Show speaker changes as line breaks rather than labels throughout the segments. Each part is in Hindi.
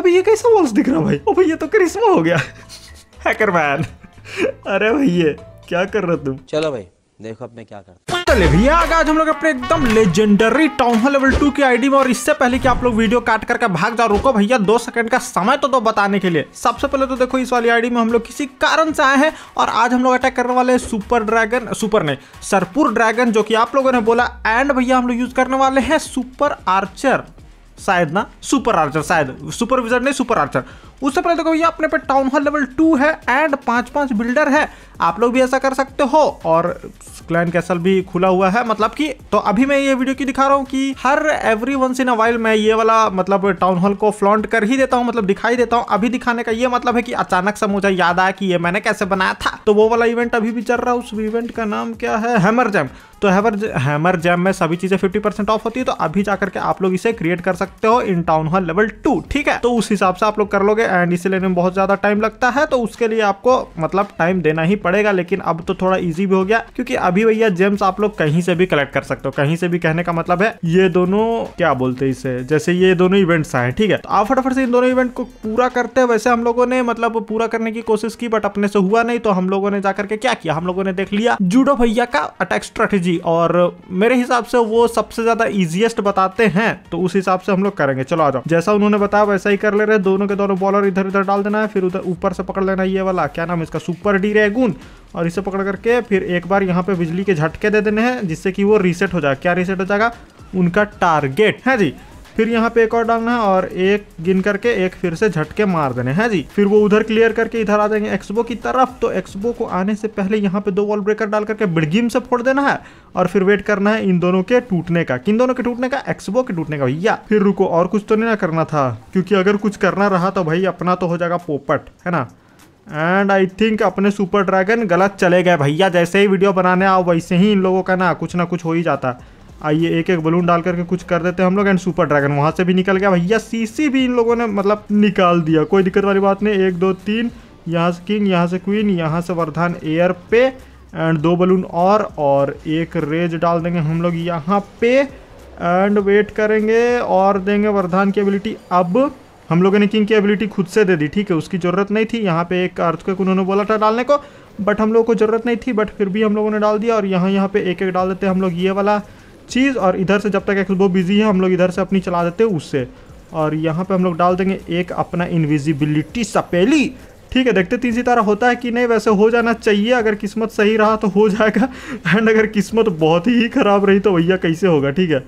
अभी ये कैसा वॉल्स दिख रहा भाई ओ भाई ये तो करिश्मा हो गया हैकर मैन अरे भैया क्या कर रहे तुम चलो भाई देखो अब मैं क्या करते चले भैया आगे आज हम लोग अपने एकदम legendary town hall level two की आईडी में और इससे पहले कि आप लोग वीडियो काट करके भाग जाओ रुको भैया दो सेकंड का समय तो दो बताने के लिए सबसे पहले तो देखो इस वाली आईडी में हम लोग किसी कारण से आए हैं और आज हम लोग अटैक करने वाले हैं सुपर ड्रैगन सुपर नहीं सरपुर ड्रैगन जो कि आप लोगों ने बोला एंड भैया हम लोग यूज करने वाले हैं सुपर आर्चर सायद ना सुपर आर्चर सायद सुपरविजर नै सुपर आर्चर उससे पहले देखो तो भैया अपने पे टाउन हॉल लेवल टू है एंड पांच पांच बिल्डर है आप लोग भी ऐसा कर सकते हो और क्लाइन कैसल भी खुला हुआ है मतलब कि तो अभी मैं ये वीडियो की दिखा रहा हूँ कि हर every once in a while मैं ये वाला मतलब टाउन हॉल को फ्लॉन्ट कर ही देता हूँ मतलब दिखाई देता हूँ अभी दिखाने का ये मतलब है कि अचानक से मुझे याद आया कि ये मैंने कैसे बनाया था तो वो वाला इवेंट अभी भी चल रहा है उस इवेंट का नाम क्या है हैमर जैम तो हैमर हैमर जैम में सभी चीज़ें फिफ्टी परसेंट ऑफ होती है तो अभी जाकर के आप लोग इसे क्रिएट कर सकते हो in town hall level two ठीक है तो उस हिसाब से आप लोग कर लोगे एंड इसी लेने में बहुत ज़्यादा टाइम लगता है तो उसके लिए आपको मतलब टाइम देना ही पड़ेगा लेकिन अब तो थोड़ा इजी भी हो गया क्योंकि अभी भैया जेम्स आप लोग कहीं से भी कलेक्ट कर सकते हो कहीं से भी कहने का मतलब है ये दोनों क्या बोलते हैं इसे जैसे ये दोनों इवेंट्स आए ठीक है तो आप फटाफट से इन दोनों इवेंट को पूरा करते हैं वैसे हम लोगों ने मतलब पूरा करने की कोशिश की बट अपने से हुआ नहीं तो हम लोगों ने जाकर के क्या किया हम लोगों ने देख लिया जूडो भैया का अटैक स्ट्रेटेजी और मेरे हिसाब से वो सबसे ज्यादा इजिएस्ट बताते हैं तो उस हिसाब से हम लोग करेंगे चलो आ जाओ जैसा उन्होंने बताया वैसा ही कर ले रहे दोनों के दोनों बॉलर और इधर इधर डाल देना है फिर उधर ऊपर से पकड़ लेना ये वाला क्या नाम इसका सुपर डी रेगून और इसे पकड़ करके फिर एक बार यहाँ पे बिजली के झटके दे देने हैं जिससे कि वो रीसेट हो जाएगा क्या रीसेट हो जाएगा उनका टारगेट है हाँ जी फिर यहाँ पे एक और डालना है और एक गिन करके एक फिर से झटके मार देने हैं हाँ जी फिर वो उधर क्लियर करके इधर आ जाएंगे एक्सबो की तरफ तो एक्सबो को आने से पहले यहाँ पे दो वॉल ब्रेकर डाल करके बिड़गिम से फोड़ देना है और फिर वेट करना है इन दोनों के टूटने का किन दोनों के टूटने का एक्सबो के टूटने का भैया फिर रुको और कुछ तो नहीं ना करना था क्योंकि अगर कुछ करना रहा तो भाई अपना तो हो जाएगा पोपट है ना एंड आई थिंक अपने सुपर ड्रैगन गलत चले गए भैया जैसे ही वीडियो बनाने आओ वैसे ही इन लोगों का ना कुछ ना कुछ हो ही जाता है आइए एक एक बलून डाल करके कुछ कर देते हैं हम लोग एंड सुपर ड्रैगन वहाँ से भी निकल गया भैया सीसी भी इन लोगों ने मतलब निकाल दिया कोई दिक्कत वाली बात नहीं एक दो तीन यहाँ से किंग यहाँ से क्वीन यहाँ से वरधान एयर पे एंड दो बलून और और एक रेज डाल देंगे हम लोग यहाँ पे एंड वेट करेंगे और देंगे वरधान की एबिलिटी अब हम लोगों ने किंग की एबिलिटी खुद से दे दी ठीक है उसकी ज़रूरत नहीं थी यहाँ पे एक को उन्होंने बोला था डालने को बट हम लोगों को ज़रूरत नहीं थी बट फिर भी हम लोगों ने डाल दिया और यहाँ यहाँ पे एक एक डाल देते हैं हम लोग ये वाला चीज़ और इधर से जब तक एक्सबो बिजी है हम लोग इधर से अपनी चला देते हैं उससे और यहाँ पे हम लोग डाल देंगे एक अपना इनविजिबिलिटी सपेली ठीक है देखते तीन सितारा होता है कि नहीं वैसे हो जाना चाहिए अगर किस्मत सही रहा तो हो जाएगा एंड अगर किस्मत बहुत ही ख़राब रही तो भैया कैसे होगा ठीक है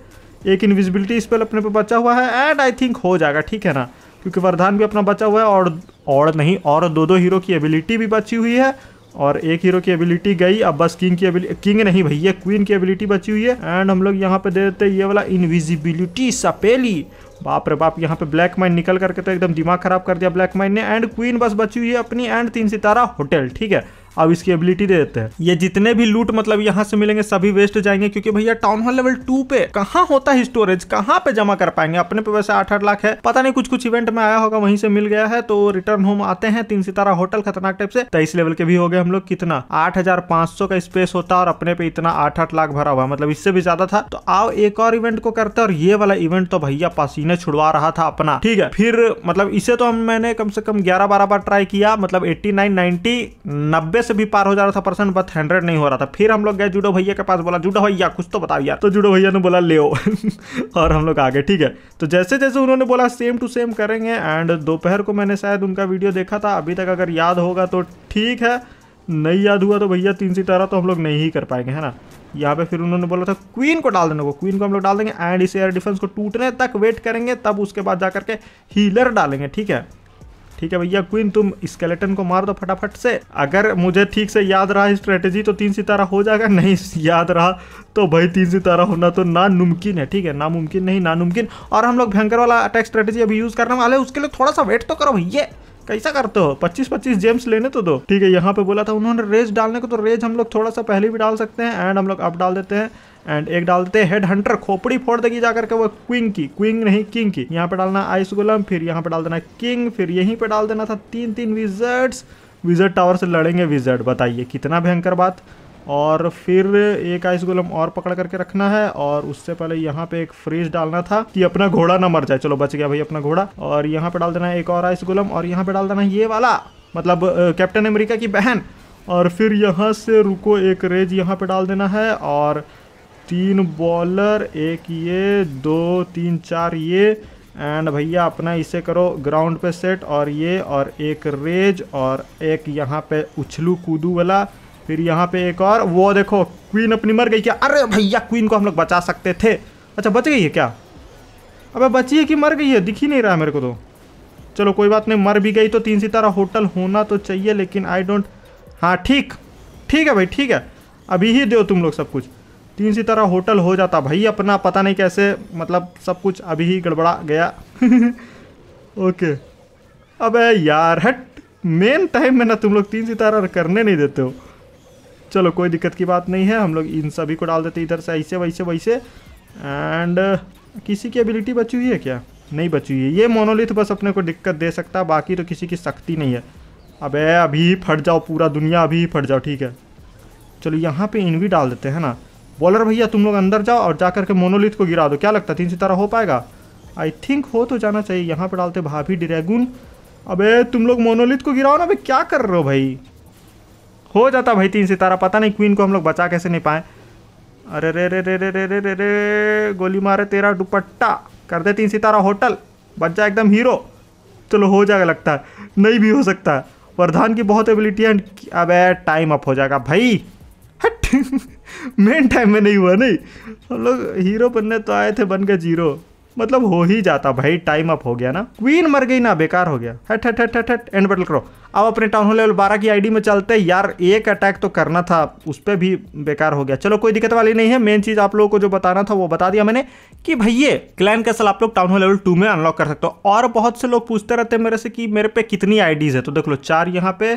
एक इनविजिबिलिटी इस पर अपने पे बचा हुआ है एंड आई थिंक हो जाएगा ठीक है ना क्योंकि वरदान भी अपना बचा हुआ है और और नहीं और दो दो हीरो की एबिलिटी भी बची हुई है और एक हीरो की एबिलिटी गई अब बस किंग की एबिलिटी किंग नहीं भैया क्वीन की एबिलिटी बची हुई है एंड हम लोग यहाँ पे दे देते ये वाला इनविजिबिलिटी सपेली बाप रे बाप यहाँ पे ब्लैक माइन निकल करके तो एकदम दिमाग खराब कर दिया ब्लैक माइन ने एंड क्वीन बस बची हुई है अपनी एंड तीन सितारा होटल ठीक है अब इसकी एबिलिटी दे देते हैं ये जितने भी लूट मतलब यहाँ से मिलेंगे सभी वेस्ट जाएंगे क्योंकि भैया टाउन हॉल लेवल टू पे कहाँ होता है स्टोरेज कहाँ पे जमा कर पाएंगे अपने पे वैसे आठ आठ लाख है पता नहीं कुछ कुछ इवेंट में आया होगा वहीं से मिल गया है तो रिटर्न होम आते हैं तीन सितारा होटल खतरनाक टाइप से तेईस लेवल के भी हो गए हम लोग कितना आठ का स्पेस होता और अपने पे इतना आठ आठ लाख भरा हुआ मतलब इससे भी ज्यादा था तो आओ एक और इवेंट को करते और ये वाला इवेंट तो भैया पसीने छुड़वा रहा था अपना ठीक है फिर मतलब इसे तो हम मैंने कम से कम ग्यारह बारह बार ट्राई किया मतलब एट्टी नाइन नाइनटी नब्बे हंड्रेड से भी पार हो जा रहा था परसेंट बट हंड्रेड नहीं हो रहा था फिर हम लोग गए जूडो भैया के पास बोला जूडो भैया कुछ तो बताओ यार तो जूडो भैया ने बोला ले और हम लोग आगे ठीक है तो जैसे जैसे उन्होंने बोला सेम टू सेम करेंगे एंड दोपहर को मैंने शायद उनका वीडियो देखा था अभी तक अगर याद होगा तो ठीक है नहीं याद हुआ तो भैया तीन सितारा तो हम लोग नहीं ही कर पाएंगे है ना यहाँ पे फिर उन्होंने बोला था क्वीन को डाल देने को क्वीन को हम लोग डाल देंगे एंड इस एयर डिफेंस को टूटने तक वेट करेंगे तब उसके बाद जा करके हीलर डालेंगे ठीक है ठीक है भैया क्वीन तुम स्केलेटन को मार दो फटाफट से अगर मुझे ठीक से याद रहा स्ट्रेटेजी तो तीन सितारा हो जाएगा नहीं याद रहा तो भाई तीन सितारा होना तो नामुमकिन है ठीक है नामुमकिन नहीं नामुमकिन और हम लोग भयंकर वाला अटैक स्ट्रेटेजी अभी यूज़ करने वाले उसके लिए थोड़ा सा वेट तो करो भैया कैसा करते हो पच्चीस पच्चीस जेम्स लेने तो दो ठीक है यहाँ पे बोला था उन्होंने रेज डालने को तो रेज हम लोग थोड़ा सा पहले भी डाल सकते हैं एंड हम लोग अब डाल देते हैं एंड एक डाल देते हैं हेड हंटर खोपड़ी फोड़ देगी जाकर के वो क्विंग की क्विंग नहीं किंग की यहाँ पे डालना आइस गोलम फिर यहाँ पे डाल देना किंग फिर यहीं पे डाल देना था तीन तीन विजर्ट्स विजर्ट टावर से लड़ेंगे विजर्ट बताइए कितना भयंकर बात और फिर एक आइस गोलम और पकड़ करके रखना है और उससे पहले यहाँ पे एक फ्रिज डालना था कि अपना घोड़ा ना मर जाए चलो बच गया भाई अपना घोड़ा और यहाँ पे डाल देना है एक और आइस गोलम और यहाँ पे डाल देना है ये वाला मतलब कैप्टन अमेरिका की बहन और फिर यहाँ से रुको एक रेज यहाँ पे डाल देना है और तीन बॉलर एक ये दो तीन चार ये एंड भैया अपना इसे करो ग्राउंड पे सेट और ये और एक रेज और एक यहाँ पे उछलू कूदू वाला फिर यहाँ पे एक और वो देखो क्वीन अपनी मर गई क्या अरे भैया क्वीन को हम लोग बचा सकते थे अच्छा बच गई है क्या अबे बची है कि मर गई है दिख ही नहीं रहा मेरे को तो चलो कोई बात नहीं मर भी गई तो तीन सितारा होटल होना तो चाहिए लेकिन आई डोंट हाँ ठीक ठीक है भाई ठीक है अभी ही दो तुम लोग सब कुछ तीन सितारा होटल हो जाता भाई अपना पता नहीं कैसे मतलब सब कुछ अभी ही गड़बड़ा गया ओके अबे यार हट मेन टाइम में ना तुम लोग तीन सितारा करने नहीं देते हो चलो कोई दिक्कत की बात नहीं है हम लोग इन सभी को डाल देते इधर से ऐसे वैसे वैसे एंड किसी की एबिलिटी बची हुई है क्या नहीं बची हुई है ये मोनोलिथ बस अपने को दिक्कत दे सकता है बाकी तो किसी की सख्ती नहीं है अब अभी फट जाओ पूरा दुनिया अभी फट जाओ ठीक है चलो यहाँ पे इन डाल देते हैं ना बॉलर भैया तुम लोग अंदर जाओ और जा करके मोनोलिथ को गिरा दो क्या लगता है तीन सितारा हो पाएगा आई थिंक हो तो जाना चाहिए यहाँ पे डालते भाभी डिरेगुन अबे तुम लोग मोनोलिथ को गिराओ ना अभी क्या कर रहे हो भाई हो जाता भाई तीन सितारा पता नहीं क्वीन को हम लोग बचा कैसे नहीं पाए अरे रे रे रे रे रे रे रे रे गोली मारे तेरा दुपट्टा कर दे तीन सितारा होटल बच जाए एकदम हीरो चलो हो जाएगा लगता है नहीं भी हो सकता है की बहुत एबिलिटी है अब टाइम अप हो जाएगा भाई हट मेन टाइम में नहीं हुआ नहीं हम लोग हीरो बनने तो आए थे बन गए जीरो मतलब हो ही जाता भाई टाइम अप हो गया ना क्वीन मर गई ना बेकार हो गया हट हट हट हट हट एंड बटल करो अब अपने टाउन हॉल लेवल बारह की आईडी में चलते यार एक अटैक तो करना था उस पर भी बेकार हो गया चलो कोई दिक्कत वाली नहीं है मेन चीज़ आप लोगों को जो बताना था वो बता दिया मैंने कि भैया क्लैन कैसल आप लोग टाउन हॉल लेवल टू में अनलॉक कर सकते हो और बहुत से लोग पूछते रहते हैं मेरे से कि मेरे पे कितनी आईडीज़ है तो देख लो चार यहाँ पे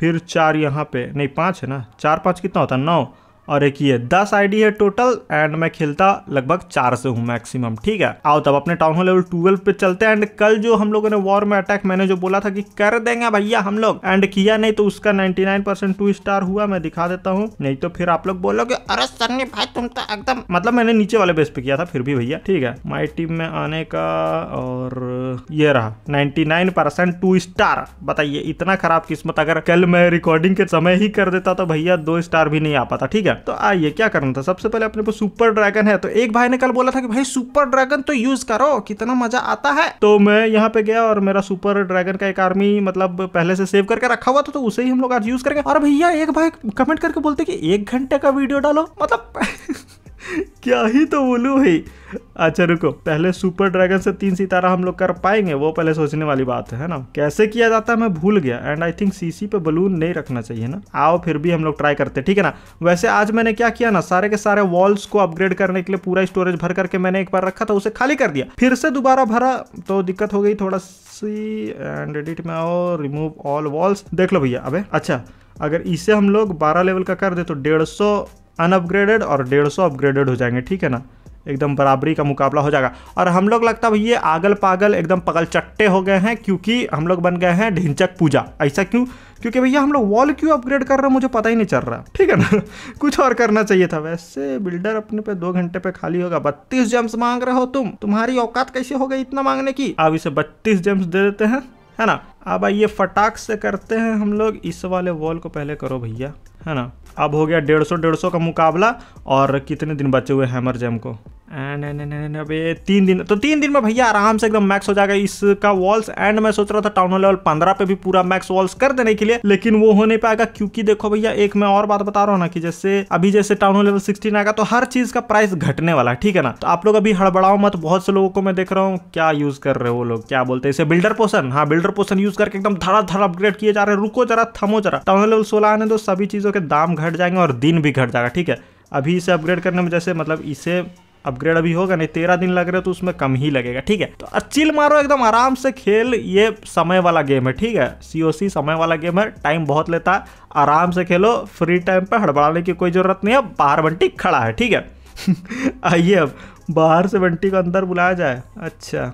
फिर चार यहाँ पे नहीं पाँच है ना चार पाँच कितना होता है नौ और एक ये दस आईडी है टोटल एंड मैं खेलता लगभग चार से हूँ मैक्सिमम ठीक है आओ तब अपने टाउन हॉल लेवल ट्वेल्व पे चलते हैं एंड कल जो हम लोगों ने वॉर में अटैक मैंने जो बोला था कि कर देंगे भैया हम लोग एंड किया नहीं तो उसका ninety nine percent two star हुआ मैं दिखा देता हूँ नहीं तो फिर आप लोग बोलोगे अरे सन्नी भाई तुम तो एकदम मतलब मैंने नीचे वाले बेस पे किया था फिर भी भैया ठीक है माई टीम में आने का और ये रहा ninety nine percent two star बताइए इतना खराब किस्मत अगर कल मैं रिकॉर्डिंग के समय ही कर देता तो भैया दो स्टार भी नहीं आ पाता ठीक है है तो आइए क्या करना था सबसे पहले अपने को सुपर ड्रैगन है तो एक भाई ने कल बोला था कि भाई सुपर ड्रैगन तो यूज करो कितना मजा आता है तो मैं यहाँ पे गया और मेरा सुपर ड्रैगन का एक आर्मी मतलब पहले से सेव करके रखा हुआ था तो उसे ही हम लोग आज यूज करेंगे और भैया एक भाई कमेंट करके बोलते कि एक घंटे का वीडियो डालो मतलब क्या ही तो बोलूँ भाई अच्छा रुको पहले सुपर ड्रैगन से तीन सितारा हम लोग कर पाएंगे वो पहले सोचने वाली बात है ना कैसे किया जाता है मैं भूल गया एंड आई थिंक सीसी पे बलून नहीं रखना चाहिए ना आओ फिर भी हम लोग ट्राई करते ठीक है ना वैसे आज मैंने क्या किया ना सारे के सारे वॉल्स को अपग्रेड करने के लिए पूरा स्टोरेज भर करके मैंने एक बार रखा था उसे खाली कर दिया फिर से दोबारा भरा तो दिक्कत हो गई थोड़ा सी एंड एडिट में आओ रिमूव ऑल वॉल्स देख लो भैया अबे अच्छा अगर इसे हम लोग 12 लेवल का कर दे तो डेढ़ अनअपग्रेडेड और डेढ़ सौ अपग्रेडेड हो जाएंगे ठीक है ना एकदम बराबरी का मुकाबला हो जाएगा और हम लोग लगता है भैया आगल पागल एकदम पगल चट्टे हो गए हैं क्योंकि हम लोग बन गए हैं ढिंचक पूजा ऐसा क्यों क्योंकि भैया हम लोग वॉल क्यों अपग्रेड कर रहे हैं मुझे पता ही नहीं चल रहा ठीक है ना कुछ और करना चाहिए था वैसे बिल्डर अपने पे दो घंटे पे खाली होगा बत्तीस जेम्स मांग रहे हो तुम तुम्हारी औकात कैसे हो गई इतना मांगने की अब इसे बत्तीस जेम्स दे देते हैं है ना अब आइए फटाक से करते हैं हम लोग इस वाले वॉल को पहले करो भैया है ना अब हो गया डेढ़ सौ डेढ़ सौ का मुकाबला और कितने दिन बचे हुए हैमर जैम को एंड अबे तीन दिन तो तीन दिन में भैया आराम से एकदम मैक्स हो जाएगा इसका वॉल्स एंड मैं सोच रहा था टाउन लेवल पंद्रह पे भी पूरा मैक्स वॉल्स कर देने के लिए लेकिन वो होने पाएगा क्योंकि देखो भैया एक मैं और बात बता रहा हूँ ना कि जैसे अभी जैसे टाउन लेवल सिक्सटीन आएगा तो हर चीज का प्राइस घटने वाला है ठीक है ना तो आप लोग अभी हड़बड़ाओ मत बहुत से लोगों को मैं देख रहा हूँ क्या यूज कर रहे हो वो लोग क्या बोलते हैं इसे बिल्डर पोर्सन हाँ बिल्डर पोर्सन यूज करके एकदम धड़ा धड़ा अपग्रेड किए जा रहे हैं रुको जरा थमो जरा टाउन लेवल सोलह आने दो सभी चीजों के दाम घट जाएंगे और दिन भी घट जाएगा ठीक है अभी इसे अपग्रेड करने में जैसे मतलब इसे अपग्रेड अभी होगा नहीं तेरह दिन लग रहे तो उसमें कम ही लगेगा ठीक है तो चिल मारो एकदम आराम से खेल ये समय वाला गेम है ठीक है सी समय वाला गेम है टाइम बहुत लेता है आराम से खेलो फ्री टाइम पर हड़बड़ाने की कोई ज़रूरत नहीं है बाहर बंटी खड़ा है ठीक है आइए अब बाहर से बंटी को अंदर बुलाया जाए अच्छा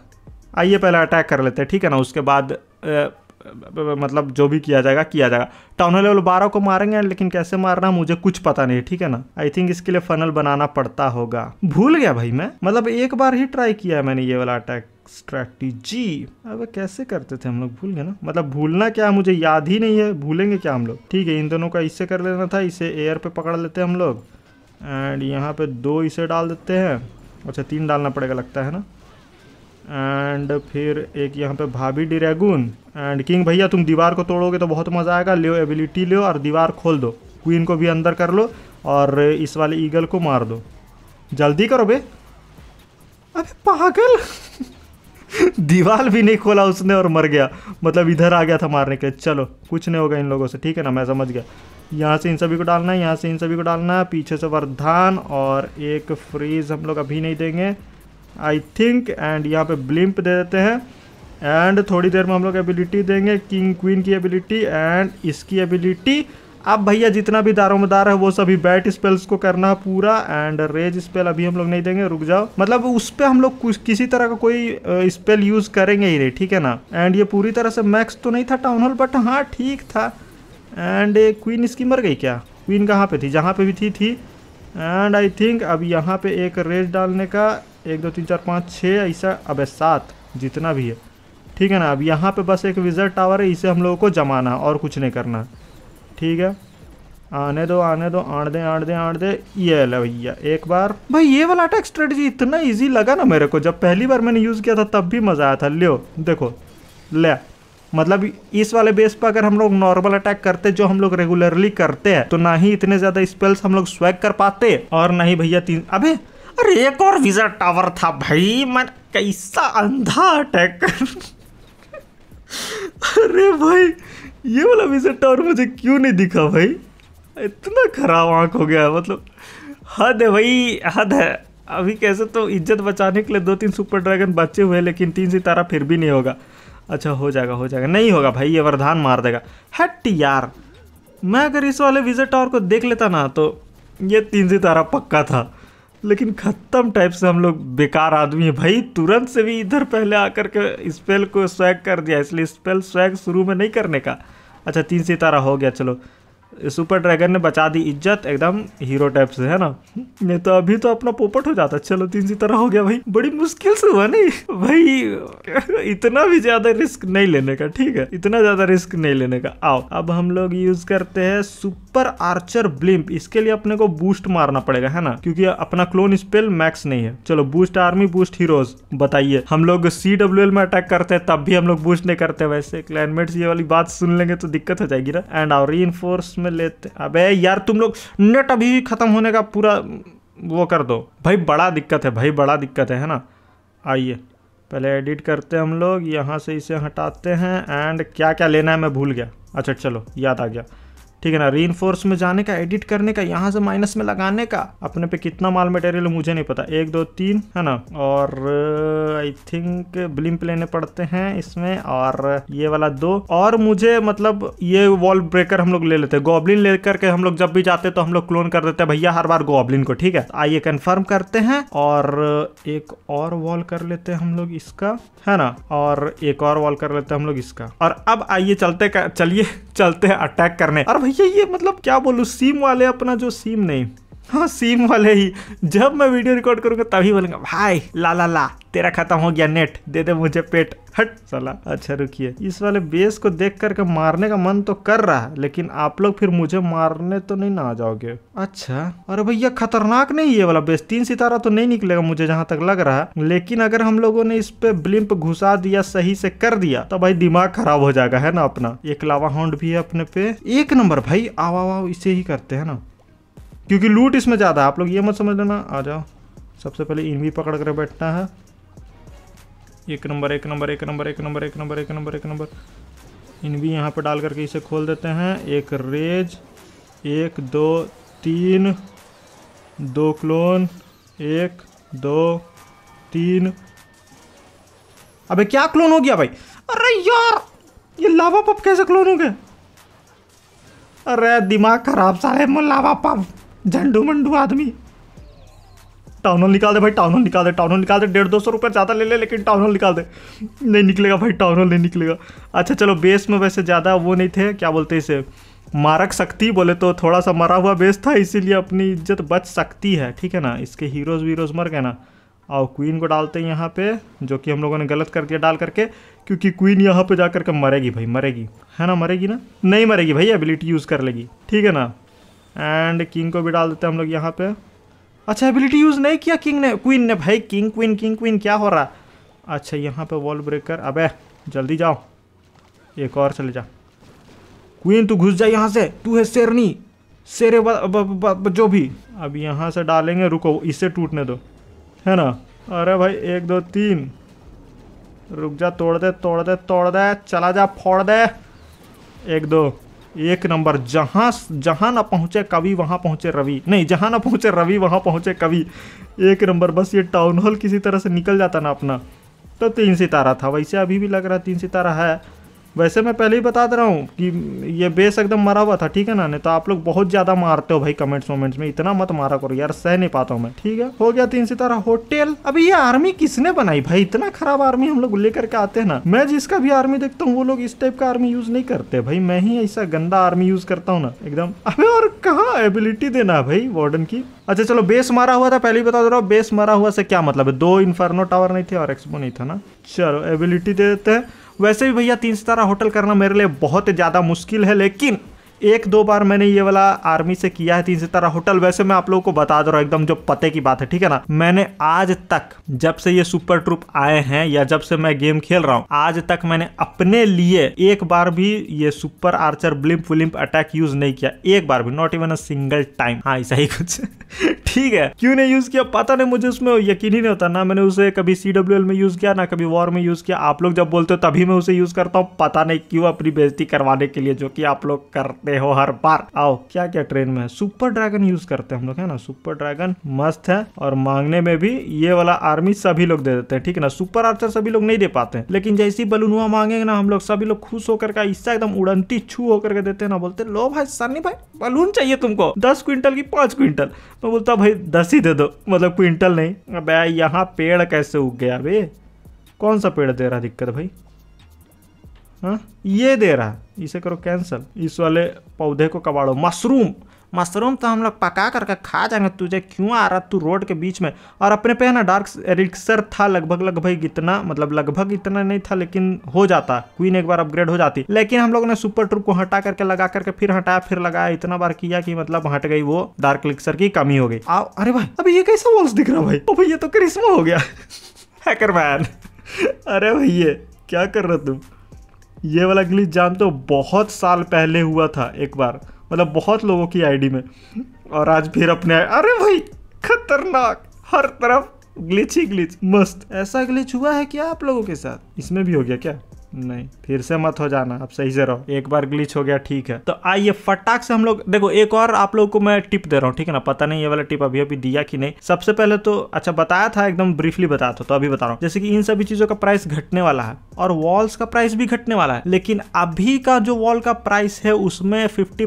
आइए पहले अटैक कर लेते हैं ठीक है ना उसके बाद ए, मतलब जो भी किया जाएगा किया जाएगा हॉल लेवल बारह को मारेंगे लेकिन कैसे मारना मुझे कुछ पता नहीं ठीक है ना आई थिंक इसके लिए फनल बनाना पड़ता होगा भूल गया भाई मैं मतलब एक बार ही ट्राई किया है मैंने ये वाला अटैक स्ट्रैटेजी अब कैसे करते थे हम लोग भूल गए ना मतलब भूलना क्या मुझे याद ही नहीं है भूलेंगे क्या हम लोग ठीक है इन दोनों का इससे कर लेना था इसे एयर पे पकड़ लेते हैं हम लोग एंड यहाँ पे दो इसे डाल देते हैं अच्छा तीन डालना पड़ेगा लगता है ना एंड फिर एक यहाँ पे भाभी डिरेगुन एंड किंग भैया तुम दीवार को तोड़ोगे तो बहुत मज़ा आएगा लियो एबिलिटी लियो और दीवार खोल दो क्वीन को भी अंदर कर लो और इस वाले ईगल को मार दो जल्दी करो बे अबे पागल दीवार भी नहीं खोला उसने और मर गया मतलब इधर आ गया था मारने के चलो कुछ नहीं होगा इन लोगों से ठीक है ना मैं समझ गया यहाँ से इन सभी को डालना है यहाँ से इन सभी को डालना है पीछे से वरदान और एक फ्रीज हम लोग अभी नहीं देंगे आई थिंक एंड यहाँ पे ब्लिम्प दे देते हैं एंड थोड़ी देर में हम लोग एबिलिटी देंगे किंग क्वीन की एबिलिटी एंड इसकी एबिलिटी अब भैया जितना भी दारोमदार है वो सभी बैट स्पेल्स को करना पूरा एंड रेज स्पेल अभी हम लोग नहीं देंगे रुक जाओ मतलब उस पर हम लोग कुछ किसी तरह का कोई स्पेल यूज़ करेंगे ही नहीं ठीक है ना एंड ये पूरी तरह से मैक्स तो नहीं था टाउन हॉल बट हाँ ठीक था एंड क्वीन इसकी मर गई क्या क्वीन कहाँ पे थी जहाँ पे भी थी थी एंड आई थिंक अब यहाँ पे एक रेज डालने का एक दो तीन चार पाँच छः ऐसा अब सात जितना भी है ठीक है ना अब यहाँ पे बस एक विज़र टावर है इसे हम लोगों को जमाना और कुछ नहीं करना ठीक है आने दो आने दो आड़ दे आड़ दे आड़ दे ये लो भैया एक बार भाई ये वाला अटैक स्ट्रेटजी इतना इजी लगा ना मेरे को जब पहली बार मैंने यूज़ किया था तब भी मज़ा आया था लियो देखो ले मतलब इस वाले बेस पर अगर हम लोग नॉर्मल अटैक करते जो हम लोग रेगुलरली करते हैं तो ना ही इतने ज़्यादा स्पेल्स हम लोग स्वैग कर पाते और ना ही भैया तीन अभी अरे एक और विजर टावर था भाई मैं कैसा अंधा अटैक अरे भाई ये वाला विजर टावर मुझे क्यों नहीं दिखा भाई इतना खराब आंख हो गया मतलब हद है भाई हद है अभी कैसे तो इज्जत बचाने के लिए दो तीन सुपर ड्रैगन बचे हुए लेकिन तीन सितारा फिर भी नहीं होगा अच्छा हो जाएगा हो जाएगा नहीं होगा भाई ये वरदान मार देगा हट यार मैं अगर इस वाले विजर टावर को देख लेता ना तो ये तीन सितारा पक्का था लेकिन ख़त्म टाइप से हम लोग बेकार आदमी है भाई तुरंत से भी इधर पहले आकर के स्पेल को स्वैग कर दिया इसलिए स्पेल स्वैग शुरू में नहीं करने का अच्छा तीन सितारा हो गया चलो सुपर ड्रैगन ने बचा दी इज्जत एकदम हीरो टाइप से है ना नहीं तो अभी तो अपना पोपट हो जाता चलो तीन सी तरह हो गया भाई बड़ी मुश्किल से हुआ नहीं भाई इतना भी ज्यादा रिस्क नहीं लेने का ठीक है इतना ज्यादा रिस्क नहीं लेने का आओ अब हम लोग यूज करते हैं सुपर आर्चर ब्लिम्प इसके लिए अपने को बूस्ट मारना पड़ेगा है ना क्योंकि अपना क्लोन स्पेल मैक्स नहीं है चलो बूस्ट आर्मी बूस्ट हीरोज बताइए हम लोग सी डब्ल्यू एल में अटैक करते हैं तब भी हम लोग बूस्ट नहीं करते वैसे क्लाइनमेट ये वाली बात सुन लेंगे तो दिक्कत हो जाएगी ना एंड आवर री में लेते अबे यार तुम लोग नेट अभी भी ख़त्म होने का पूरा वो कर दो भाई बड़ा दिक्कत है भाई बड़ा दिक्कत है है ना आइए पहले एडिट करते हैं हम लोग यहाँ से इसे हटाते हैं एंड क्या क्या लेना है मैं भूल गया अच्छा चलो याद आ गया ठीक है ना री में जाने का एडिट करने का यहाँ से माइनस में लगाने का अपने पे कितना माल मटेरियल मुझे नहीं पता एक दो तीन है ना और आई थिंक ब्लिम्प लेने पड़ते हैं इसमें और ये वाला दो और मुझे मतलब ये वॉल ब्रेकर हम लोग ले लेते हैं गॉबलिन लेकर के हम लोग जब भी जाते तो हम लोग क्लोन कर देते हैं भैया हर बार गोब्लिन को ठीक है आइए कन्फर्म करते हैं और एक और वॉल कर लेते हैं हम लोग इसका है ना और एक और वॉल कर लेते हैं हम लोग इसका और अब आइए चलते चलिए चलते हैं अटैक करने और ये ये मतलब क्या बोलूँ सिम वाले अपना जो सिम नहीं हाँ सीम वाले ही जब मैं वीडियो रिकॉर्ड करूँगा तभी बोलूंगा भाई ला ला ला तेरा खत्म हो गया नेट दे दे मुझे पेट हट साला अच्छा रुकिए इस वाले बेस को देख करके मारने का मन तो कर रहा है लेकिन आप लोग फिर मुझे मारने तो नहीं ना आ जाओगे अच्छा अरे भैया खतरनाक नहीं ये वाला बेस तीन सितारा तो नहीं निकलेगा मुझे जहाँ तक लग रहा है लेकिन अगर हम लोगों ने इस पे ब्लिम्प घुसा दिया सही से कर दिया तो भाई दिमाग खराब हो जाएगा है ना अपना एक लावा हॉन्ड भी है अपने पे एक नंबर भाई आवा इसे ही करते है ना क्योंकि लूट इसमें ज़्यादा है आप लोग ये मत समझ लेना आ जाओ सबसे पहले इन भी पकड़ कर बैठना है एक नंबर एक नंबर एक नंबर एक नंबर एक नंबर एक नंबर एक नंबर इन भी यहाँ पर डाल करके इसे खोल देते हैं एक रेज एक दो तीन दो क्लोन एक दो तीन अबे क्या क्लोन हो गया भाई अरे यार ये लावा पप कैसे क्लोन हो गए अरे दिमाग खराब सारे लावा पप झंडू मंडू आदमी टाउन हॉल निकाल दे भाई टाउन हॉल निकाल दे टाउन हॉल निकाल दे डेढ़ दो सौ रुपये ज़्यादा ले ले लेकिन टाउन हॉल निकाल दे नहीं निकलेगा भाई टाउन हॉल नहीं निकलेगा अच्छा चलो बेस में वैसे ज़्यादा वो नहीं थे क्या बोलते इसे मारक सकती बोले तो थोड़ा सा मरा हुआ बेस था इसीलिए अपनी इज्जत बच सकती है ठीक है ना इसके हीरोज़ वीरोज़ मर गए ना और क्वीन को डालते हैं यहाँ पे जो कि हम लोगों ने गलत कर दिया डाल करके क्योंकि क्वीन यहाँ पे जा करके मरेगी भाई मरेगी है ना मरेगी ना नहीं मरेगी भाई एबिलिटी यूज़ कर लेगी ठीक है ना एंड किंग को भी डाल देते हैं हम लोग यहाँ पे अच्छा एबिलिटी यूज़ नहीं किया किंग ने क्वीन ने भाई किंग क्वीन किंग क्वीन क्या हो रहा है अच्छा यहाँ पे वॉल ब्रेकर अबे जल्दी जाओ एक और चले जा क्वीन तू घुस जा यहाँ से तू है शेरनी शेरे जो भी अब यहाँ से डालेंगे रुको इसे टूटने दो है ना अरे भाई एक दो तीन रुक जा तोड़ दे तोड़ दे तोड़ दे चला जा फोड़ दे एक दो एक नंबर जहाँ जहाँ ना पहुँचे कवि वहाँ पहुँचे रवि नहीं जहाँ ना पहुँचे रवि वहाँ पहुँचे कवि एक नंबर बस ये टाउन हॉल किसी तरह से निकल जाता ना अपना तो तीन सितारा था वैसे अभी भी लग रहा तीन सितारा है वैसे मैं पहले ही बता दे रहा हूँ कि ये बेस एकदम मरा हुआ था ठीक है ना नहीं तो आप लोग बहुत ज़्यादा मारते हो भाई कमेंट्स वमेंट्स में इतना मत मारा करो यार सह नहीं पाता हूँ मैं ठीक है हो गया तीन सितारा होटल अभी ये आर्मी किसने बनाई भाई इतना खराब आर्मी हम लोग लेकर के आते हैं ना मैं जिसका भी आर्मी देखता हूँ वो लोग इस टाइप का आर्मी यूज नहीं करते भाई मैं ही ऐसा गंदा आर्मी यूज करता हूँ ना एकदम अभी और कहाँ एबिलिटी देना है भाई वार्डन की अच्छा चलो बेस मारा हुआ था पहले ही बता दे रहा हूँ बेस मारा हुआ से क्या मतलब है दो इन्फर्नो टावर नहीं थे और एक्सपो नहीं था ना चलो एबिलिटी दे देते हैं वैसे भी भैया तीन सितारा होटल करना मेरे लिए बहुत ज़्यादा मुश्किल है लेकिन एक दो बार मैंने ये वाला आर्मी से किया है तीन सितारा होटल वैसे मैं आप लोगों को बता दे रहा हूँ एकदम जो पते की बात है ठीक है ना मैंने आज तक जब से ये सुपर ट्रूप आए हैं या जब से मैं गेम खेल रहा हूँ आज तक मैंने अपने लिए एक बार भी ये सुपर आर्चर ब्लिम्प विलिम्प अटैक यूज नहीं किया एक बार भी not even a single time हाँ ऐसा ही कुछ ठीक है क्यों नहीं यूज किया पता नहीं मुझे उसमें यकीन ही नहीं होता ना मैंने उसे कभी सी में यूज किया ना कभी वॉर में यूज किया आप लोग जब बोलते हो तभी मैं उसे यूज करता हूँ पता नहीं क्यों अपनी बेजती करवाने के लिए जो कि आप लोग करते सकते हो हर बार आओ क्या क्या ट्रेन में सुपर ड्रैगन यूज करते हैं हम लोग है ना सुपर ड्रैगन मस्त है और मांगने में भी ये वाला आर्मी सभी लोग दे देते हैं ठीक है ना सुपर आर्चर सभी लोग नहीं दे पाते हैं लेकिन जैसी बलून हुआ मांगेंगे ना हम लोग सभी लोग खुश होकर का हिस्सा एकदम उड़नती छू होकर के देते हैं ना बोलते लो भाई सन्नी भाई बलून चाहिए तुमको दस क्विंटल की पांच क्विंटल मैं बोलता भाई दस ही दे दो मतलब क्विंटल नहीं अब यहाँ पेड़ कैसे उग गया अभी कौन सा पेड़ दे रहा दिक्कत भाई हाँ ये दे रहा है इसे करो कैंसिल इस वाले पौधे को कबाड़ो मशरूम मशरूम तो हम लोग पका करके खा जाएंगे तुझे क्यों आ रहा तू रोड के बीच में और अपने पे है ना डार्क रिक्सर था लगभग लगभग इतना मतलब लगभग इतना नहीं था लेकिन हो जाता क्वीन एक बार अपग्रेड हो जाती लेकिन हम लोग ने सुपर ट्रूप को हटा करके लगा करके फिर हटाया फिर लगाया इतना बार किया कि मतलब हट गई वो डार्क रिक्सर की कमी हो गई अरे भाई अभी ये कैसा वॉल्स दिख रहा भाई अभी ये तो करिश्मा हो गया हैकर मैन अरे भैया क्या कर रहा तुम ये वाला ग्लिच जानते हो बहुत साल पहले हुआ था एक बार मतलब बहुत लोगों की आईडी में और आज फिर अपने आए अरे भाई खतरनाक हर तरफ ग्लिच ही ग्लिच मस्त ऐसा ग्लिच हुआ है क्या आप लोगों के साथ इसमें भी हो गया क्या नहीं फिर से मत हो जाना आप सही से रहो एक बार ग्लिच हो गया ठीक है तो आइए फटाक से हम लोग देखो एक और आप लोग को मैं टिप दे रहा हूँ ठीक है ना पता नहीं ये वाला टिप अभी अभी दिया कि नहीं सबसे पहले तो अच्छा बताया था एकदम ब्रीफली बताया था तो अभी बता रहा हूँ जैसे कि इन सभी चीजों का प्राइस घटने वाला है और वॉल्स का प्राइस भी घटने वाला है लेकिन अभी का जो वॉल का प्राइस है उसमें फिफ्टी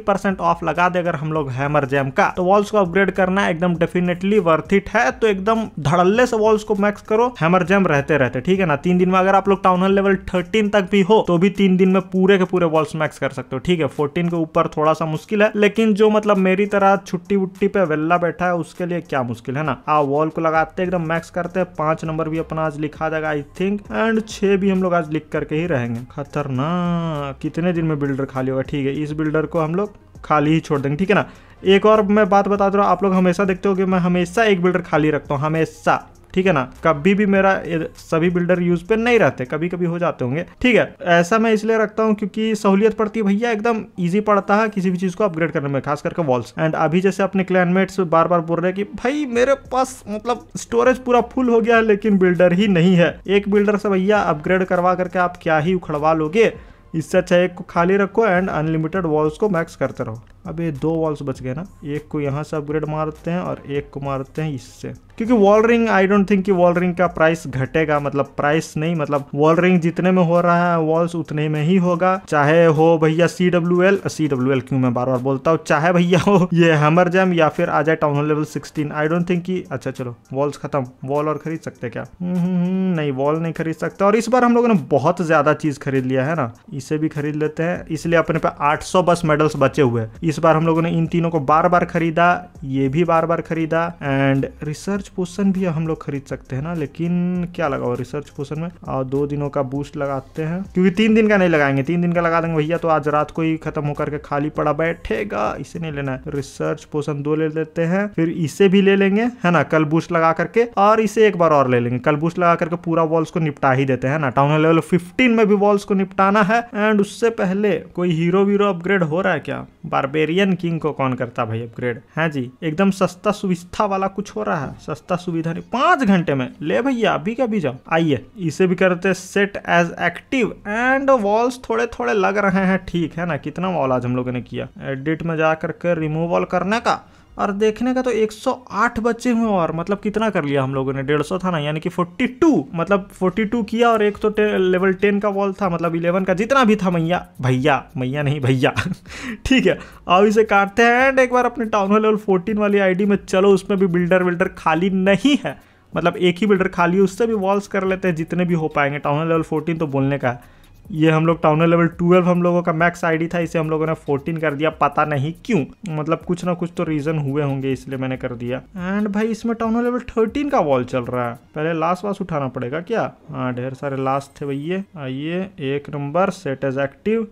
ऑफ लगा दे अगर हम लोग हैमर जैम का तो वॉल्स को अपग्रेड करना एकदम डेफिनेटली वर्थ इट है तो एकदम धड़ल्ले से वॉल्स को मैक्स करो हैमर जैम रहते रहते ठीक है ना तीन दिन में अगर आप लोग टाउन हॉल लेवल थर्टीन तक भी हो तो भी तीन दिन में पूरे के पूरे वॉल्स मैक्स कर सकते हो ठीक है फोर्टीन के ऊपर थोड़ा सा मुश्किल है लेकिन जो मतलब मेरी तरह छुट्टी वुट्टी पे वेल्ला बैठा है उसके लिए क्या मुश्किल है ना आप वॉल को लगाते एकदम मैक्स करते हैं पांच नंबर भी अपना आज लिखा जाएगा आई थिंक एंड छह भी हम लोग आज लिख करके ही रहेंगे खतरनाक कितने दिन में बिल्डर खाली होगा ठीक है इस बिल्डर को हम लोग खाली ही छोड़ देंगे ठीक है ना एक और मैं बात बता दे रहा हूँ आप लोग हमेशा देखते हो कि मैं हमेशा एक बिल्डर खाली रखता हूँ हमेशा ठीक है ना कभी भी मेरा सभी बिल्डर यूज पे नहीं रहते कभी कभी हो जाते होंगे ठीक है ऐसा मैं इसलिए रखता हूँ क्योंकि सहूलियत पड़ती है भैया एकदम ईजी पड़ता है किसी भी चीज को अपग्रेड करने में खास करके वॉल्स एंड अभी जैसे अपने क्लैनमेट्स बार बार बोल रहे हैं कि भाई मेरे पास मतलब स्टोरेज पूरा फुल हो गया है लेकिन बिल्डर ही नहीं है एक बिल्डर से भैया अपग्रेड करवा करके आप क्या ही उखड़वा लोगे इससे अच्छा एक को खाली रखो एंड अनलिमिटेड वॉल्स को मैक्स करते रहो अब ये दो वॉल्स बच गए ना एक को यहाँ से अपग्रेड मारते हैं और एक को मारते हैं इससे क्योंकि wall ring I don't think कि वॉल रिंग का प्राइस घटेगा मतलब प्राइस नहीं मतलब वॉल रिंग जितने में हो रहा है वॉल्स उतने में ही होगा चाहे हो भैया C W L C W L क्यों मैं बार बार बोलता हूँ चाहे भैया हो ये हैमर जैम या फिर आ जाए town hall level sixteen I don't think कि अच्छा चलो वॉल्स खत्म वॉल और खरीद सकते क्या नहीं वॉल नहीं खरीद सकते और इस बार हम लोगों ने बहुत ज्यादा चीज खरीद लिया है ना इसे भी खरीद लेते हैं इसलिए अपने पे सौ बस मेडल्स बचे हुए इस बार हम लोगों ने इन तीनों को बार बार खरीदा ये भी बार बार खरीदा एंड रिसर्च पोशन भी हम लोग खरीद सकते हैं ना लेकिन क्या लगाओ रिसर्च पोशन में और दो दिनों का बूस्ट लगाते हैं क्योंकि तीन दिन का नहीं लगाएंगे तीन दिन का लगा देंगे भैया तो आज रात को ही खत्म होकर के खाली पड़ा बैठेगा इसे नहीं लेना है रिसर्च पोशन दो ले लेते हैं फिर इसे भी ले लेंगे है ना कल बूस्ट लगा करके और इसे एक बार और ले लेंगे कल बूस्ट लगा करके पूरा वॉल्स को निपटा ही देते हैं ना टाउन लेवल फिफ्टीन में भी वॉल्स को निपटाना है एंड उससे पहले कोई हीरो वीरो अपग्रेड हो रहा है क्या बारबे बारबेरियन किंग को कौन करता भाई अपग्रेड हाँ जी एकदम सस्ता सुविधा वाला कुछ हो रहा है सस्ता सुविधा नहीं पांच घंटे में ले भैया अभी का भी जाओ आइए इसे भी करते set as active and walls थोड़े थोड़े लग रहे हैं ठीक है ना कितना वॉल आज हम लोगों ने किया एडिट में जा करके रिमूवल करने का और देखने का तो 108 बच्चे हुए और मतलब कितना कर लिया हम लोगों ने 150 था ना यानी कि 42 मतलब 42 किया और एक तो टे, लेवल 10 का वॉल था मतलब 11 का जितना भी था मैया भैया मैया नहीं भैया ठीक है अब इसे काटते हैं एंड एक बार अपने टाउन हॉल लेवल फोर्टीन वाली आईडी में चलो उसमें भी बिल्डर विल्डर खाली नहीं है मतलब एक ही बिल्डर खाली है उससे भी वॉल्स कर लेते हैं जितने भी हो पाएंगे टाउन हॉल लेवल फोर्टीन तो बोलने का है ये हम लोग टाउनर लेवल ट्वेल्व हम लोगों का मैक्स आईडी था इसे हम लोगों ने फोर्टीन कर दिया पता नहीं क्यों मतलब कुछ ना कुछ तो रीजन हुए होंगे इसलिए मैंने कर दिया एंड भाई इसमें टाउनर लेवल थर्टीन का वॉल चल रहा है पहले लास्ट वास उठाना पड़ेगा क्या हाँ ढेर सारे लास्ट थे भैया आइए एक नंबर सेट एज एक्टिव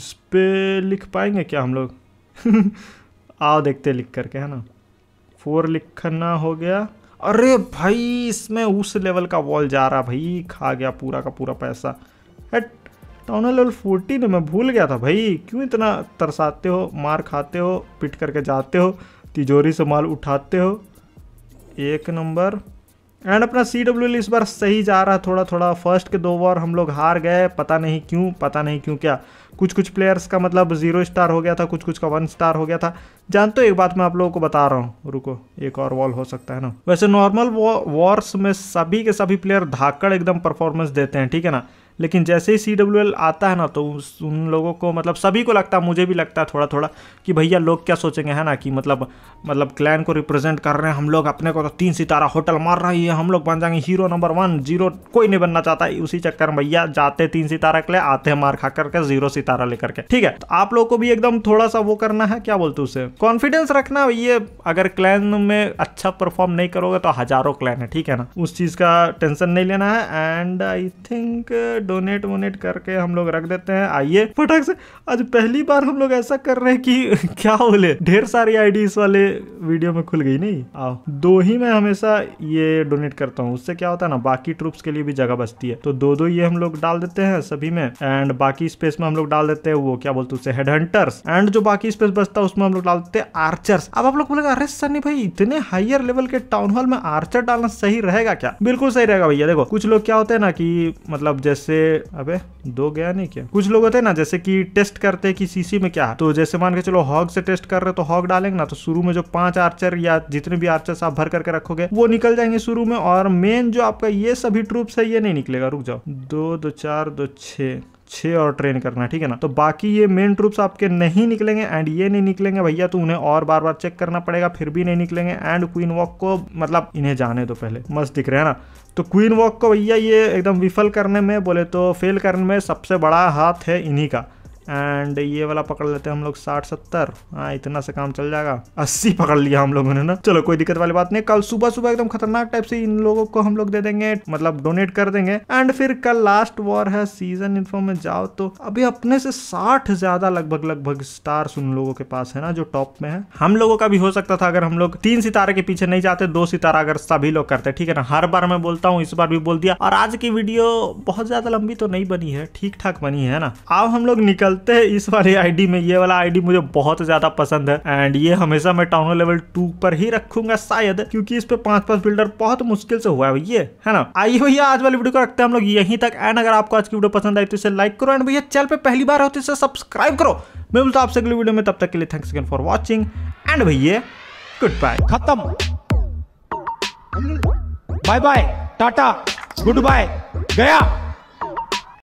इस पर लिख पाएंगे क्या हम लोग आओ देखते लिख करके है ना फोर लिखना हो गया अरे भाई इसमें उस लेवल का वॉल जा रहा भाई खा गया पूरा का पूरा पैसा हट टाउन लेवल फोर्टीन मैं भूल गया था भाई क्यों इतना तरसाते हो मार खाते हो पिट करके जाते हो तिजोरी से माल उठाते हो एक नंबर एंड अपना सी डब्ल्यू इस बार सही जा रहा थोड़ा थोड़ा फर्स्ट के दो बार हम लोग हार गए पता नहीं क्यों पता नहीं क्यों क्या कुछ कुछ प्लेयर्स का मतलब जीरो स्टार हो गया था कुछ कुछ का वन स्टार हो गया था जानते हो एक बात मैं आप लोगों को बता रहा हूँ रुको एक और वॉल हो सकता है ना वैसे नॉर्मल वॉर्स में सभी के सभी प्लेयर धाकड़ एकदम परफॉर्मेंस देते हैं ठीक है ना लेकिन जैसे ही सी आता है ना तो उन लोगों को मतलब सभी को लगता है मुझे भी लगता है थोड़ा थोड़ा कि भैया लोग क्या सोचेंगे है ना कि मतलब मतलब क्लैन को रिप्रेजेंट कर रहे हैं हम लोग अपने को तो तीन सितारा होटल मार रहा है हम लोग बन जाएंगे हीरो नंबर वन जीरो कोई नहीं बनना चाहता उसी चक्कर में भैया जाते तीन सितारा के लिए आते हैं मार खा करके जीरो सितारा लेकर के ठीक है तो आप लोग को भी एकदम थोड़ा सा वो करना है क्या बोलते उसे कॉन्फिडेंस रखना ये अगर क्लैन में अच्छा परफॉर्म नहीं करोगे तो हजारों क्लैन है ठीक है ना उस चीज का टेंशन नहीं लेना है एंड आई थिंक डोनेट वोनेट करके हम लोग रख देते हैं आइए फटाक से आज पहली बार हम लोग ऐसा कर रहे हैं कि क्या बोले ढेर सारी आईडी इस वाले वीडियो में खुल गई नहीं आओ दो ही मैं हमेशा ये डोनेट करता हूँ उससे क्या होता है ना बाकी ट्रुप्स के लिए भी जगह बचती है तो दो दो ये हम लोग डाल देते हैं सभी में एंड बाकी स्पेस में हम लोग डाल देते हैं वो क्या बोलते उसे हेड हंटर्स एंड जो बाकी स्पेस बचता है उसमें हम लोग डाल देते हैं आर्चर्स अब आप लोग बोलेगा अरे सनी भाई इतने हाइयर लेवल के टाउन हॉल में आर्चर डालना सही रहेगा क्या बिल्कुल सही रहेगा भैया देखो कुछ लोग क्या होते हैं ना कि मतलब जैसे जैसे अबे दो गया नहीं क्या कुछ लोग होते हैं ना जैसे कि टेस्ट करते हैं कि सीसी में क्या है तो जैसे मान के चलो हॉग से टेस्ट कर रहे हो तो हॉग डालेंगे ना तो शुरू में जो पांच आर्चर या जितने भी आर्चर्स आप भर करके रखोगे वो निकल जाएंगे शुरू में और मेन जो आपका ये सभी ट्रूप है ये नहीं निकलेगा रुक जाओ दो दो चार दो छे छः और ट्रेन करना है ठीक है ना तो बाकी ये मेन ट्रूप्स आपके नहीं निकलेंगे एंड ये नहीं निकलेंगे भैया तो उन्हें और बार बार चेक करना पड़ेगा फिर भी नहीं निकलेंगे एंड क्वीन वॉक को मतलब इन्हें जाने दो पहले मस्त दिख रहे हैं ना तो क्वीन वॉक को भैया ये एकदम विफल करने में बोले तो फेल करने में सबसे बड़ा हाथ है इन्हीं का एंड ये वाला पकड़ लेते हैं हम लोग साठ सत्तर हाँ इतना से काम चल जाएगा अस्सी पकड़ लिया हम लोगों ने ना चलो कोई दिक्कत वाली बात नहीं कल सुबह सुबह एकदम खतरनाक टाइप से इन लोगों को हम लोग दे देंगे मतलब डोनेट कर देंगे एंड फिर कल लास्ट वॉर है सीजन इन्फो में जाओ तो अभी अपने से साठ ज्यादा लगभग लगभग स्टार्स उन लोगों के पास है ना जो टॉप में है हम लोगों का भी हो सकता था अगर हम लोग तीन सितारे के पीछे नहीं जाते दो सितारा अगर सभी लोग करते ठीक है ना हर बार मैं बोलता हूँ इस बार भी बोल दिया और आज की वीडियो बहुत ज्यादा लंबी तो नहीं बनी है ठीक ठाक बनी है ना अब हम लोग निकल चलते हैं इस वाले आईडी में ये वाला आईडी मुझे बहुत ज्यादा पसंद है एंड ये हमेशा मैं टाउन लेवल टू पर ही रखूंगा शायद क्योंकि इस पे पांच पांच बिल्डर बहुत मुश्किल से हुआ है भैया है ना आइए भैया आज वाली वीडियो को रखते हैं हम लोग यहीं तक एंड अगर आपको आज की वीडियो पसंद आई तो इसे लाइक करो एंड भैया चैनल पर पहली बार होती तो इसे सब्सक्राइब करो मैं बोलता आपसे अगली वीडियो में तब तक के लिए thanks again for watching and भैया गुड बाय खत्म bye bye tata good bye गया